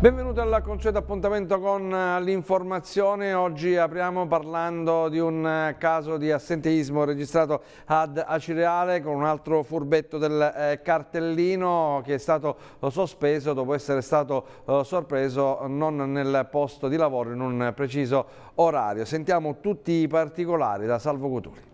Benvenuti al consueto appuntamento con eh, l'informazione. Oggi apriamo parlando di un eh, caso di assenteismo registrato ad Acireale con un altro furbetto del eh, cartellino che è stato sospeso dopo essere stato sorpreso non nel posto di lavoro in un preciso orario. Sentiamo tutti i particolari da Salvo Cutuli.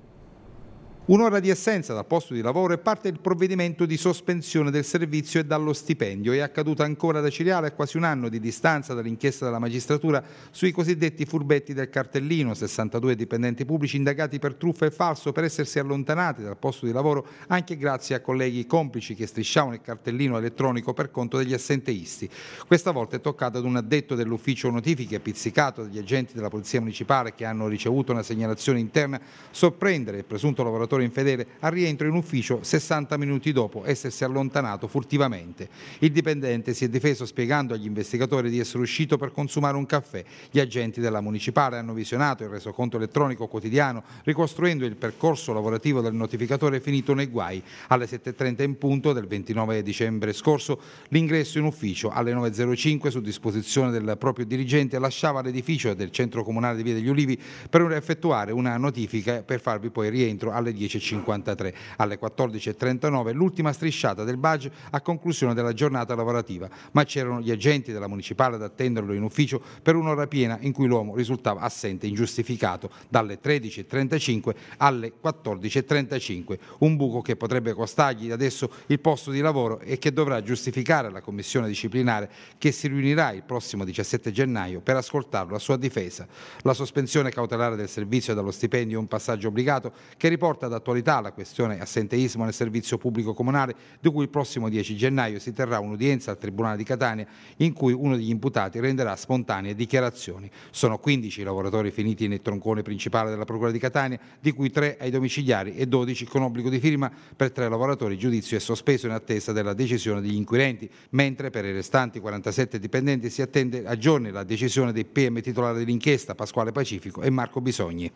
Un'ora di assenza dal posto di lavoro e parte il provvedimento di sospensione del servizio e dallo stipendio. È accaduta ancora da Ciriale a quasi un anno di distanza dall'inchiesta della magistratura sui cosiddetti furbetti del cartellino. 62 dipendenti pubblici indagati per truffa e falso per essersi allontanati dal posto di lavoro anche grazie a colleghi complici che strisciavano il cartellino elettronico per conto degli assenteisti. Questa volta è toccata ad un addetto dell'ufficio notifiche pizzicato dagli agenti della Polizia Municipale che hanno ricevuto una segnalazione interna sorprendere il presunto lavoratore lavoratore infedele al rientro in ufficio 60 minuti dopo essersi allontanato furtivamente. Il dipendente si è difeso spiegando agli investigatori di essere uscito per consumare un caffè. Gli agenti della municipale hanno visionato il resoconto elettronico quotidiano ricostruendo il percorso lavorativo del notificatore finito nei guai. Alle 7.30 in punto del 29 dicembre scorso l'ingresso in ufficio alle 9.05 su disposizione del proprio dirigente lasciava l'edificio del centro comunale di Via degli Ulivi per effettuare una notifica per farvi poi rientro alle 10.00. 10.53. Alle 14.39 l'ultima strisciata del badge a conclusione della giornata lavorativa, ma c'erano gli agenti della municipale ad attenderlo in ufficio per un'ora piena in cui l'uomo risultava assente ingiustificato dalle 13.35 alle 14.35, un buco che potrebbe costargli adesso il posto di lavoro e che dovrà giustificare la commissione disciplinare che si riunirà il prossimo 17 gennaio per ascoltarlo a sua difesa. La sospensione cautelare del servizio dallo stipendio è un passaggio obbligato che riporta ad d'attualità la questione assenteismo nel servizio pubblico comunale, di cui il prossimo 10 gennaio si terrà un'udienza al Tribunale di Catania in cui uno degli imputati renderà spontanee dichiarazioni. Sono 15 i lavoratori finiti nel troncone principale della Procura di Catania, di cui 3 ai domiciliari e 12 con obbligo di firma per 3 lavoratori. Il giudizio è sospeso in attesa della decisione degli inquirenti, mentre per i restanti 47 dipendenti si attende a giorni la decisione dei PM titolari dell'inchiesta Pasquale Pacifico e Marco Bisogni.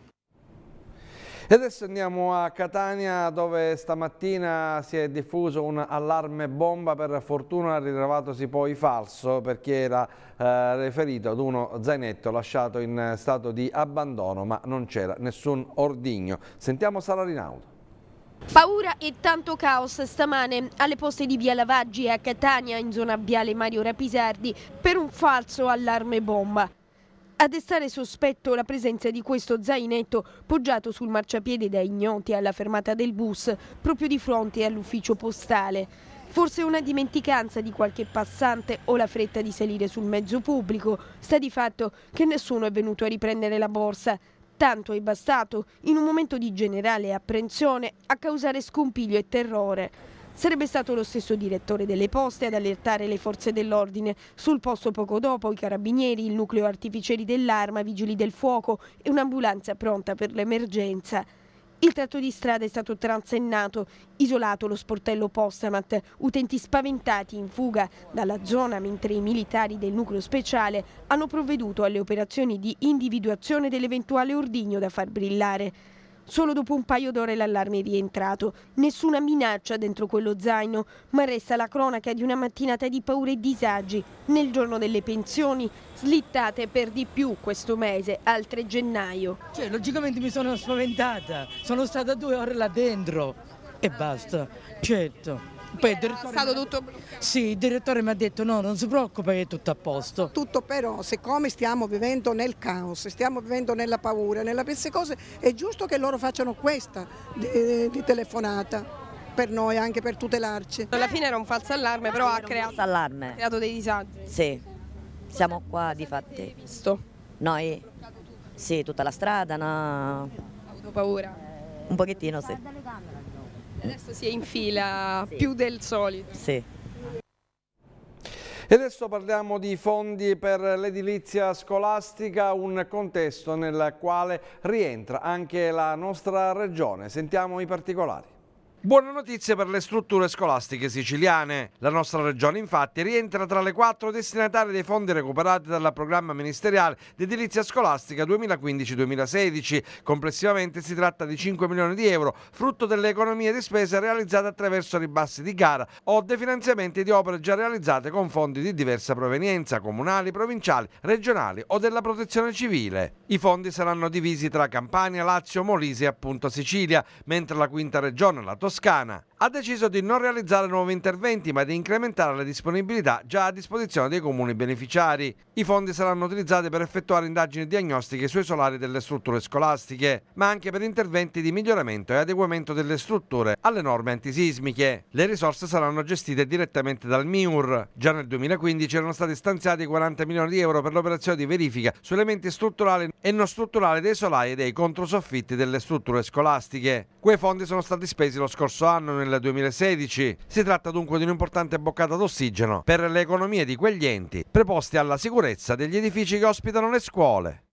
E adesso andiamo a Catania dove stamattina si è diffuso un allarme bomba, per fortuna ritrovatosi poi falso perché era eh, riferito ad uno zainetto lasciato in stato di abbandono ma non c'era nessun ordigno. Sentiamo Sara Rinaldo. Paura e tanto caos stamane alle poste di Via Lavaggi a Catania in zona Viale Mario Rapisardi per un falso allarme bomba. A destare sospetto la presenza di questo zainetto poggiato sul marciapiede da ignoti alla fermata del bus, proprio di fronte all'ufficio postale. Forse una dimenticanza di qualche passante o la fretta di salire sul mezzo pubblico. Sta di fatto che nessuno è venuto a riprendere la borsa. Tanto è bastato, in un momento di generale apprensione, a causare scompiglio e terrore. Sarebbe stato lo stesso direttore delle poste ad allertare le forze dell'ordine. Sul posto poco dopo i carabinieri, il nucleo artificieri dell'arma, vigili del fuoco e un'ambulanza pronta per l'emergenza. Il tratto di strada è stato transennato, isolato lo sportello Postamat, utenti spaventati in fuga dalla zona mentre i militari del nucleo speciale hanno provveduto alle operazioni di individuazione dell'eventuale ordigno da far brillare. Solo dopo un paio d'ore l'allarme è rientrato. Nessuna minaccia dentro quello zaino, ma resta la cronaca di una mattinata di paure e disagi nel giorno delle pensioni, slittate per di più questo mese, al 3 gennaio. Cioè, logicamente mi sono spaventata, sono stata due ore là dentro e basta, certo. Poi il direttore, stato tutto sì, il direttore mi ha detto no, non si preoccupa che è tutto a posto. Tutto però, siccome stiamo vivendo nel caos, stiamo vivendo nella paura, nella queste cose, è giusto che loro facciano questa di, eh, di telefonata per noi, anche per tutelarci. Alla fine era un falso allarme, però ah, ha creato, ha creato, dei disagi. Sì, siamo qua di fatti. Visto? Noi? Sì, tutta la strada, no. Ho avuto paura? Un pochettino, sì. Adesso si è in fila sì. più del solito. Sì. E adesso parliamo di fondi per l'edilizia scolastica, un contesto nel quale rientra anche la nostra regione. Sentiamo i particolari. Buona notizia per le strutture scolastiche siciliane. La nostra regione infatti rientra tra le quattro destinatarie dei fondi recuperati dal programma ministeriale di edilizia scolastica 2015-2016. Complessivamente si tratta di 5 milioni di euro, frutto delle economie di spesa realizzate attraverso ribassi di gara o definanziamenti di opere già realizzate con fondi di diversa provenienza, comunali, provinciali, regionali o della protezione civile. I fondi saranno divisi tra Campania, Lazio, Molise e appunto Sicilia, mentre la quinta regione, la Toscana, Toscana ha deciso di non realizzare nuovi interventi ma di incrementare la disponibilità già a disposizione dei comuni beneficiari. I fondi saranno utilizzati per effettuare indagini diagnostiche sui solari delle strutture scolastiche, ma anche per interventi di miglioramento e adeguamento delle strutture alle norme antisismiche. Le risorse saranno gestite direttamente dal MIUR. Già nel 2015 erano stati stanziati 40 milioni di euro per l'operazione di verifica su elementi strutturali e non strutturali dei solari e dei controsoffitti delle strutture scolastiche. Quei fondi sono stati spesi lo scorso anno nel del 2016. Si tratta dunque di un'importante boccata d'ossigeno per le economie di quegli enti preposti alla sicurezza degli edifici che ospitano le scuole.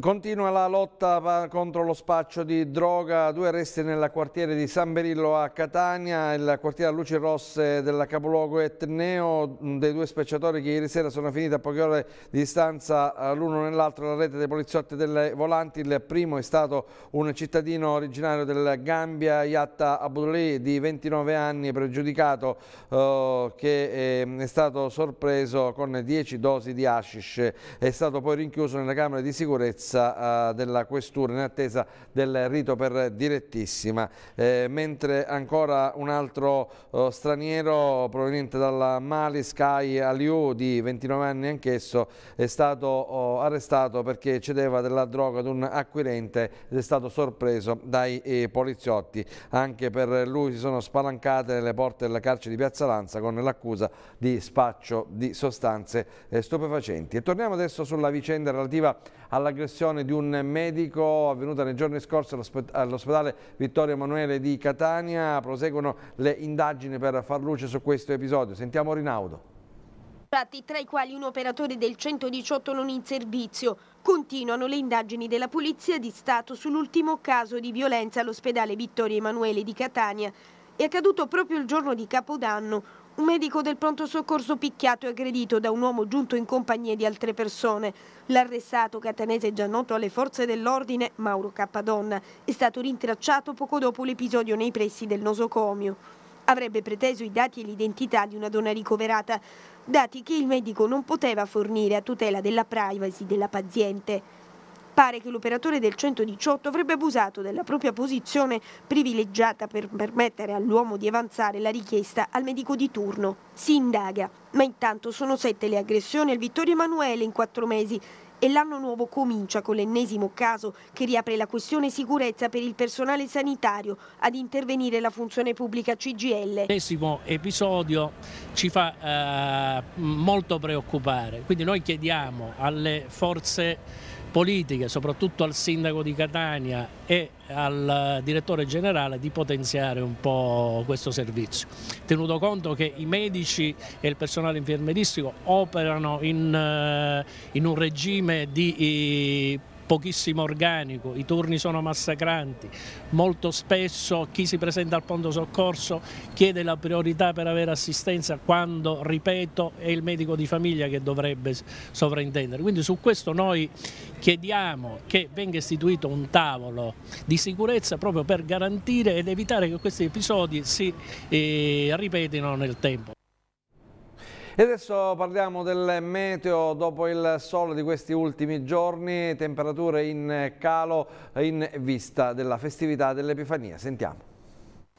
Continua la lotta contro lo spaccio di droga, due arresti nel quartiere di San Berillo a Catania, il quartiere a luci rosse del capoluogo etneo, mm, dei due spacciatori che ieri sera sono finiti a poche ore di distanza eh, l'uno nell'altro la rete dei poliziotti delle volanti, il primo è stato un cittadino originario del Gambia, Yatta Abdouli di 29 anni, pregiudicato eh, che ehm, è stato sorpreso con 10 dosi di hashish, è stato poi rinchiuso nella camera di sicurezza sicurezza eh, della questura in attesa del rito per direttissima. Eh, mentre ancora un altro eh, straniero proveniente dalla Mali, Sky Aliou, di 29 anni anch'esso, è stato oh, arrestato perché cedeva della droga ad un acquirente ed è stato sorpreso dai poliziotti. Anche per lui si sono spalancate le porte della carcere di Piazza Lanza con l'accusa di spaccio di sostanze stupefacenti. E torniamo adesso sulla vicenda relativa all'aggressione aggressione di un medico avvenuta nei giorni scorsi all'ospedale Vittorio Emanuele di Catania. Proseguono le indagini per far luce su questo episodio. Sentiamo Rinaudo tra i quali un operatore del 118 non in servizio. Continuano le indagini della Polizia di Stato sull'ultimo caso di violenza all'ospedale Vittorio Emanuele di Catania. È accaduto proprio il giorno di Capodanno. Un medico del pronto soccorso picchiato e aggredito da un uomo giunto in compagnia di altre persone. L'arrestato catanese già noto alle forze dell'ordine, Mauro Cappadonna, è stato rintracciato poco dopo l'episodio nei pressi del nosocomio. Avrebbe preteso i dati e l'identità di una donna ricoverata, dati che il medico non poteva fornire a tutela della privacy della paziente. Pare che l'operatore del 118 avrebbe abusato della propria posizione privilegiata per permettere all'uomo di avanzare la richiesta al medico di turno. Si indaga, ma intanto sono sette le aggressioni al Vittorio Emanuele in quattro mesi e l'anno nuovo comincia con l'ennesimo caso che riapre la questione sicurezza per il personale sanitario ad intervenire la funzione pubblica CGL. L'ennesimo episodio ci fa eh, molto preoccupare, quindi noi chiediamo alle forze politiche, soprattutto al sindaco di Catania e al eh, direttore generale di potenziare un po' questo servizio, tenuto conto che i medici e il personale infermeristico operano in, eh, in un regime di eh, pochissimo organico, i turni sono massacranti, molto spesso chi si presenta al pronto soccorso chiede la priorità per avere assistenza quando, ripeto, è il medico di famiglia che dovrebbe sovraintendere. Quindi su questo noi chiediamo che venga istituito un tavolo di sicurezza proprio per garantire ed evitare che questi episodi si eh, ripetano nel tempo. E adesso parliamo del meteo dopo il sole di questi ultimi giorni, temperature in calo in vista della festività dell'Epifania. Sentiamo.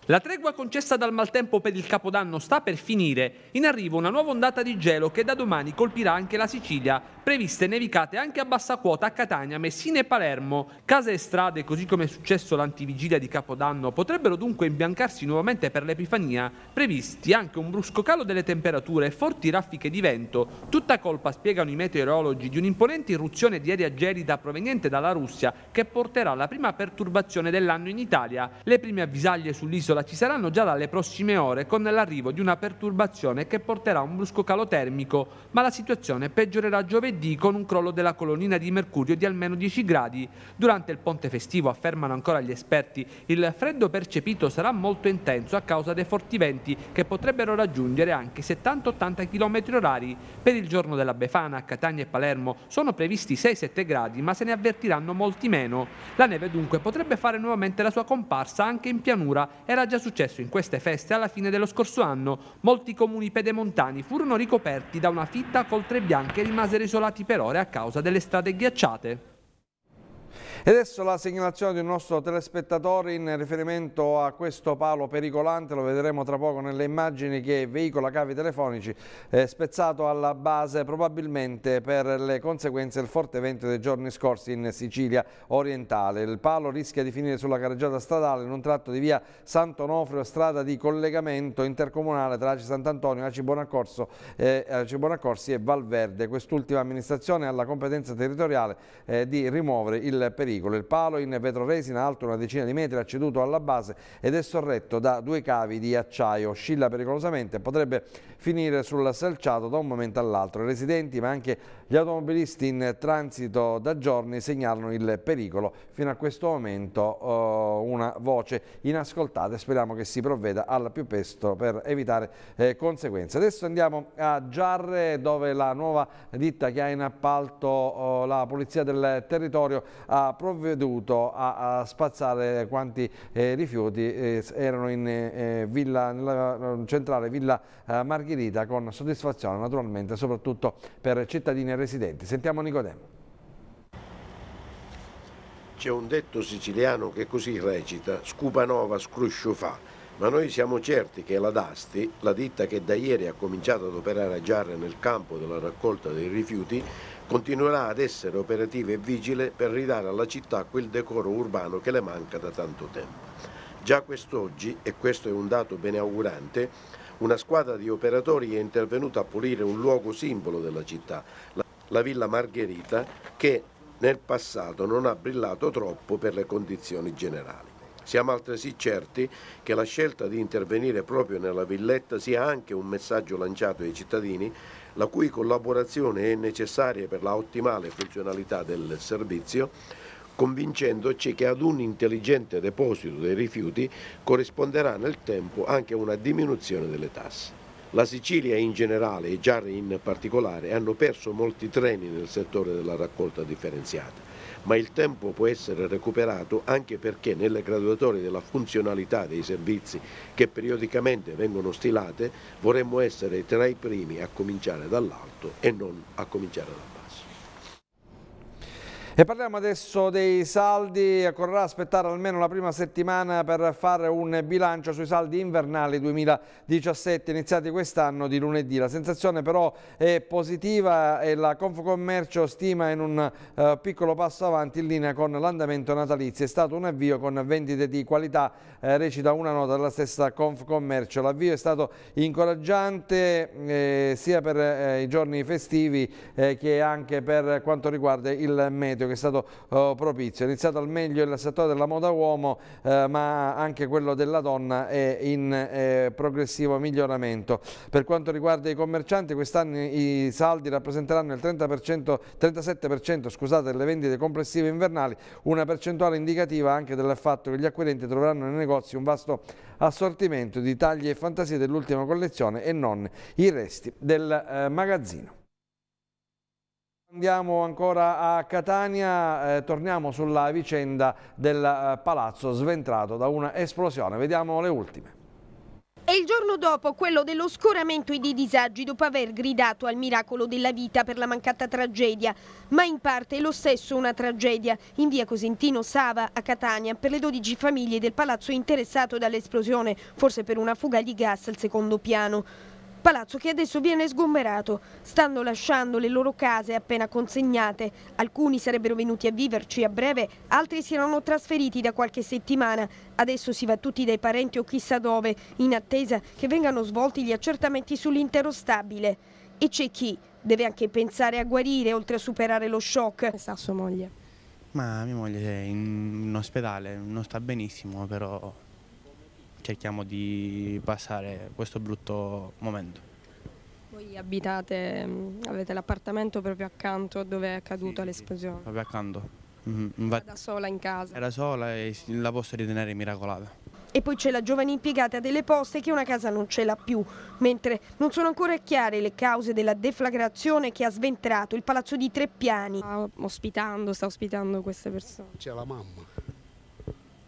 La tregua concessa dal maltempo per il Capodanno sta per finire. In arrivo una nuova ondata di gelo che da domani colpirà anche la Sicilia previste nevicate anche a bassa quota a Catania, Messina e Palermo. Case e strade, così come è successo l'antivigilia di Capodanno, potrebbero dunque imbiancarsi nuovamente per l'Epifania, previsti anche un brusco calo delle temperature e forti raffiche di vento, tutta colpa, spiegano i meteorologi, di un'imponente irruzione di aria gelida proveniente dalla Russia che porterà la prima perturbazione dell'anno in Italia. Le prime avvisaglie sull'isola ci saranno già dalle prossime ore con l'arrivo di una perturbazione che porterà un brusco calo termico, ma la situazione peggiorerà giovedì lunedì con un crollo della colonnina di mercurio di almeno 10 gradi. Durante il ponte festivo, affermano ancora gli esperti, il freddo percepito sarà molto intenso a causa dei forti venti che potrebbero raggiungere anche 70-80 km orari. Per il giorno della Befana a Catania e Palermo sono previsti 6-7 gradi, ma se ne avvertiranno molti meno. La neve dunque potrebbe fare nuovamente la sua comparsa anche in pianura. Era già successo in queste feste alla fine dello scorso anno. Molti comuni pedemontani furono ricoperti da una fitta coltre bianche e rimasero isolati km/h a causa delle strade ghiacciate. E adesso la segnalazione di un nostro telespettatore in riferimento a questo palo pericolante, lo vedremo tra poco nelle immagini che veicola cavi telefonici, eh, spezzato alla base probabilmente per le conseguenze del forte vento dei giorni scorsi in Sicilia orientale. Il palo rischia di finire sulla carreggiata stradale in un tratto di via Sant'Onofrio, strada di collegamento intercomunale tra Aci Sant'Antonio, Aci Bonaccorso, eh, Aci Bonaccorsi e Valverde. Quest'ultima amministrazione ha la competenza territoriale eh, di rimuovere il pericolo pericolo. Il palo in vetro resina alto una decina di metri acceduto alla base ed è sorretto da due cavi di acciaio. Oscilla pericolosamente e potrebbe finire sul selciato da un momento all'altro. I residenti ma anche gli automobilisti in transito da giorni segnalano il pericolo. Fino a questo momento eh, una voce inascoltata e speriamo che si provveda al più presto per evitare eh, conseguenze. Adesso andiamo a Giarre dove la nuova ditta che ha in appalto eh, la Polizia del Territorio ha prodotto provveduto a, a spazzare quanti eh, rifiuti eh, erano in eh, villa, nella eh, centrale Villa eh, Margherita con soddisfazione naturalmente soprattutto per cittadini e residenti. Sentiamo Nicodemo. C'è un detto siciliano che così recita, scupanova scruscio fa, ma noi siamo certi che la Dasti, la ditta che da ieri ha cominciato ad operare a Giarre nel campo della raccolta dei rifiuti, continuerà ad essere operativa e vigile per ridare alla città quel decoro urbano che le manca da tanto tempo. Già quest'oggi, e questo è un dato beneaugurante, una squadra di operatori è intervenuta a pulire un luogo simbolo della città, la Villa Margherita, che nel passato non ha brillato troppo per le condizioni generali. Siamo altresì certi che la scelta di intervenire proprio nella villetta sia anche un messaggio lanciato ai cittadini la cui collaborazione è necessaria per la ottimale funzionalità del servizio, convincendoci che ad un intelligente deposito dei rifiuti corrisponderà nel tempo anche una diminuzione delle tasse. La Sicilia in generale e Giarre in particolare hanno perso molti treni nel settore della raccolta differenziata ma il tempo può essere recuperato anche perché nelle graduatorie della funzionalità dei servizi che periodicamente vengono stilate vorremmo essere tra i primi a cominciare dall'alto e non a cominciare dall'alto. E parliamo adesso dei saldi, occorrerà aspettare almeno la prima settimana per fare un bilancio sui saldi invernali 2017 iniziati quest'anno di lunedì. La sensazione però è positiva e la Confcommercio stima in un eh, piccolo passo avanti in linea con l'andamento natalizio. È stato un avvio con vendite di qualità, eh, recita una nota della stessa Confcommercio. L'avvio è stato incoraggiante eh, sia per eh, i giorni festivi eh, che anche per quanto riguarda il meteo che è stato uh, propizio. È iniziato al meglio il settore della moda uomo, eh, ma anche quello della donna è in eh, progressivo miglioramento. Per quanto riguarda i commercianti, quest'anno i saldi rappresenteranno il 30%, 37% scusate, delle vendite complessive invernali, una percentuale indicativa anche del fatto che gli acquirenti troveranno nei negozi un vasto assortimento di tagli e fantasie dell'ultima collezione e non i resti del eh, magazzino. Andiamo ancora a Catania, eh, torniamo sulla vicenda del eh, palazzo sventrato da una esplosione. Vediamo le ultime. E il giorno dopo quello dello scoramento e dei disagi dopo aver gridato al miracolo della vita per la mancata tragedia, ma in parte è lo stesso una tragedia in via Cosentino Sava a Catania per le 12 famiglie del palazzo interessato dall'esplosione, forse per una fuga di gas al secondo piano. Palazzo che adesso viene sgomberato. Stanno lasciando le loro case appena consegnate. Alcuni sarebbero venuti a viverci a breve, altri si erano trasferiti da qualche settimana. Adesso si va tutti dai parenti o chissà dove, in attesa che vengano svolti gli accertamenti sull'intero stabile. E c'è chi deve anche pensare a guarire oltre a superare lo shock. Come sta sua moglie? Ma mia moglie è in ospedale, non sta benissimo, però cerchiamo di passare questo brutto momento. Voi abitate, mm, avete l'appartamento proprio accanto dove è accaduta sì, l'esplosione? Sì, proprio accanto. Era mhm, da sola in casa? Era sola e la posso ritenere miracolata. E poi c'è la giovane impiegata delle poste che una casa non ce l'ha più, mentre non sono ancora chiare le cause della deflagrazione che ha sventrato il palazzo di tre piani. Sta ospitando, sta ospitando queste persone. C'è la mamma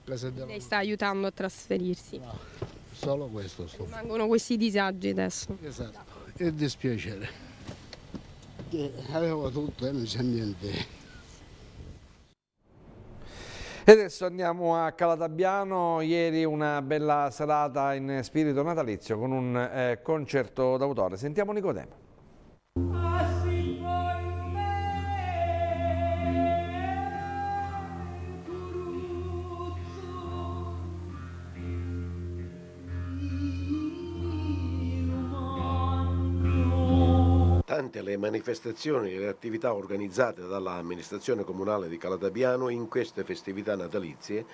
Casa Lei sta aiutando a trasferirsi. No, ah, solo questo. Sto. Rimangono questi disagi adesso. Esatto, e dispiacere. Avevo tutto e non c'è niente. E adesso andiamo a Calatabiano, ieri una bella serata in spirito natalizio con un eh, concerto d'autore. Sentiamo Nicodemo. durante le manifestazioni e le attività organizzate dall'amministrazione comunale di Calatabiano in queste festività natalizie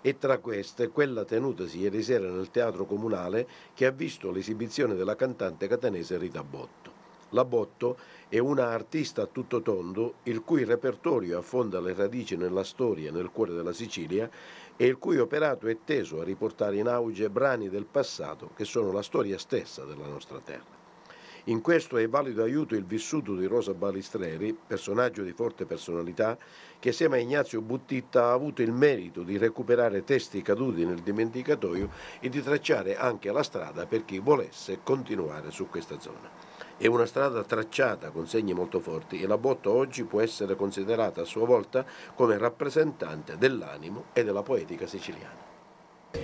e tra queste quella tenutasi ieri sera nel teatro comunale che ha visto l'esibizione della cantante catanese Rita Botto. La Botto è una artista a tutto tondo, il cui repertorio affonda le radici nella storia nel cuore della Sicilia e il cui operato è teso a riportare in auge brani del passato che sono la storia stessa della nostra terra. In questo è valido aiuto il vissuto di Rosa Balistreri, personaggio di forte personalità, che assieme a Ignazio Buttitta ha avuto il merito di recuperare testi caduti nel dimenticatoio e di tracciare anche la strada per chi volesse continuare su questa zona. È una strada tracciata con segni molto forti e la botta oggi può essere considerata a sua volta come rappresentante dell'animo e della poetica siciliana.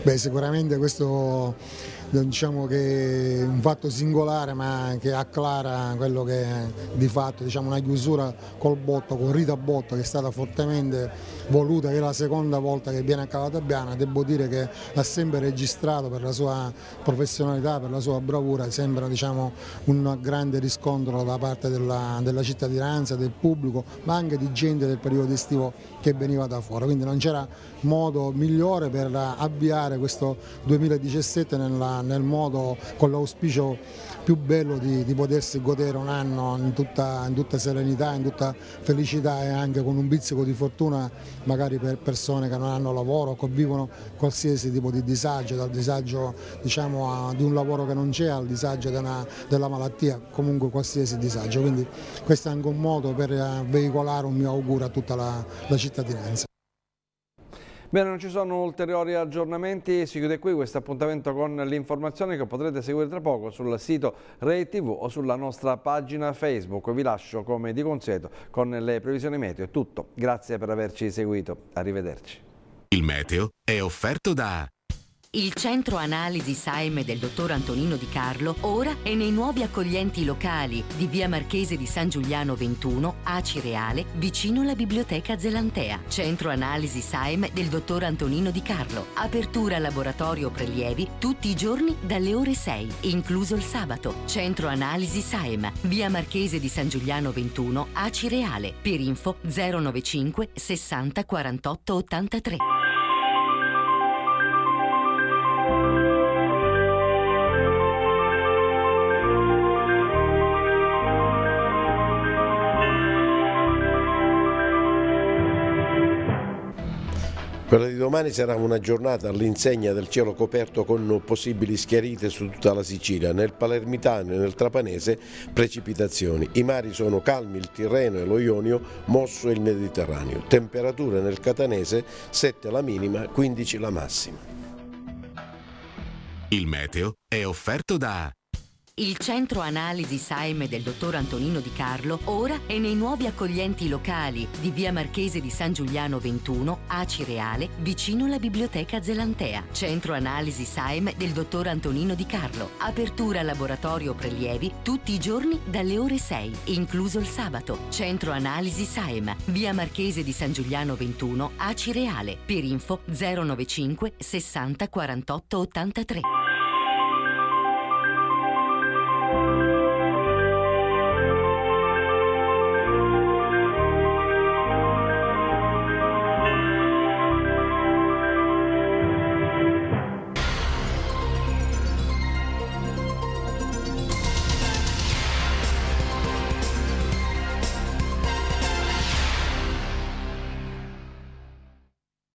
Beh, sicuramente questo diciamo che è un fatto singolare ma che acclara quello che è di fatto diciamo, una chiusura col botto, con Rita Botto che è stata fortemente voluta, che è la seconda volta che viene a Calatabiana, devo dire che ha sempre registrato per la sua professionalità, per la sua bravura, sembra diciamo, un grande riscontro da parte della, della cittadinanza, del pubblico ma anche di gente del periodo estivo che veniva da fuori, quindi non c'era modo migliore per avviare iniziare questo 2017 nella, nel modo, con l'auspicio più bello di, di, potersi godere un anno in tutta, in tutta, serenità, in tutta felicità e anche con un pizzico di fortuna magari per persone che non hanno lavoro o che vivono qualsiasi tipo di disagio, dal disagio diciamo, a, di un lavoro che non c'è al disagio della, della malattia, comunque qualsiasi disagio. Quindi questo è anche un modo per eh, veicolare un mio augurio a tutta la, la cittadinanza. Bene, non ci sono ulteriori aggiornamenti, si chiude qui questo appuntamento con l'informazione che potrete seguire tra poco sul sito Rei TV o sulla nostra pagina Facebook. Vi lascio come di consueto con le previsioni meteo. È tutto, grazie per averci seguito, arrivederci. Il meteo è offerto da... Il centro analisi Saime del dottor Antonino Di Carlo ora è nei nuovi accoglienti locali di via Marchese di San Giuliano 21, a Cireale, vicino alla biblioteca Zelantea. Centro analisi Saime del dottor Antonino Di Carlo. Apertura laboratorio prelievi tutti i giorni dalle ore 6, incluso il sabato. Centro analisi Saime, via Marchese di San Giuliano 21, a Cireale. Per info 095 60 48 83. Quella di domani sarà una giornata all'insegna del cielo coperto con possibili schiarite su tutta la Sicilia, nel palermitano e nel trapanese precipitazioni. I mari sono calmi, il Tirreno e lo Ionio, mosso il Mediterraneo. Temperature nel catanese 7 la minima, 15 la massima. Il meteo è offerto da il centro analisi Saime del dottor Antonino Di Carlo ora è nei nuovi accoglienti locali di via Marchese di San Giuliano 21, Aci Reale, vicino la biblioteca Zelantea. Centro analisi Saime del dottor Antonino Di Carlo. Apertura laboratorio prelievi tutti i giorni dalle ore 6, incluso il sabato. Centro analisi Saime, via Marchese di San Giuliano 21, Aci Reale. Per info 095 60 48 83.